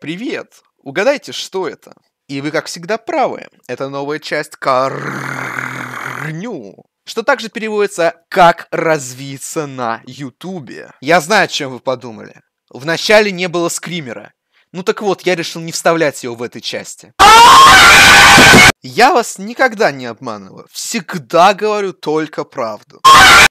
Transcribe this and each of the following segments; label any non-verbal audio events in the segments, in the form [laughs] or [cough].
Привет! Угадайте, что это? И вы, как всегда, правы. Это новая часть корню, что также переводится «как развиться на Ютубе». Я знаю, о чем вы подумали. Вначале не было скримера. Ну так вот, я решил не вставлять его в этой части. Я вас никогда не обманываю. Всегда говорю только правду.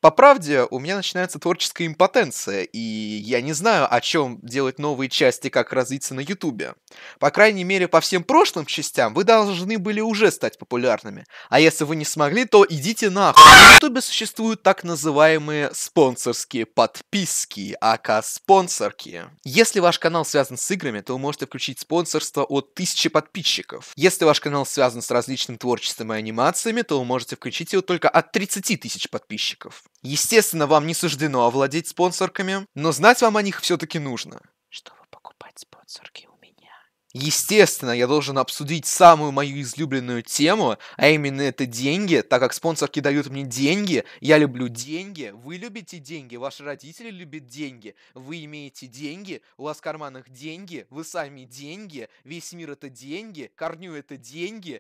По правде, у меня начинается творческая импотенция, и я не знаю, о чем делать новые части, как развиться на Ютубе. По крайней мере, по всем прошлым частям вы должны были уже стать популярными. А если вы не смогли, то идите нахуй. На Ютубе существуют так называемые спонсорские подписки, ака спонсорки. Если ваш канал связан с играми, то вы можете включить спонсорство от тысячи подписчиков. Если ваш канал связан с различным творчеством и анимациями, то вы можете включить его только от 30 тысяч подписчиков. Естественно, вам не суждено овладеть спонсорками, но знать вам о них все-таки нужно. Чтобы покупать спонсорки у меня, Естественно, я должен обсудить самую мою излюбленную тему, а именно это деньги, так как спонсорки дают мне деньги, я люблю деньги, вы любите деньги, ваши родители любят деньги, вы имеете деньги, у вас в карманах деньги, вы сами деньги, весь мир это деньги, корню это деньги.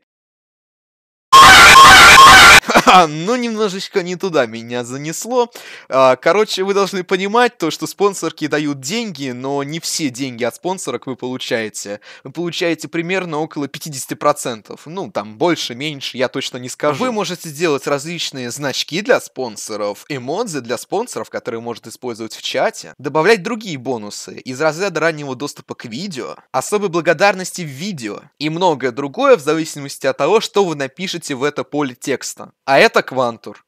[laughs] А, ну немножечко не туда меня занесло. А, короче, вы должны понимать то, что спонсорки дают деньги, но не все деньги от спонсорок вы получаете. Вы получаете примерно около 50%. Ну, там больше, меньше, я точно не скажу. Вы можете сделать различные значки для спонсоров, эмодзи для спонсоров, которые может использовать в чате, добавлять другие бонусы из разряда раннего доступа к видео, особой благодарности в видео и многое другое в зависимости от того, что вы напишете в это поле текста. А это квантур.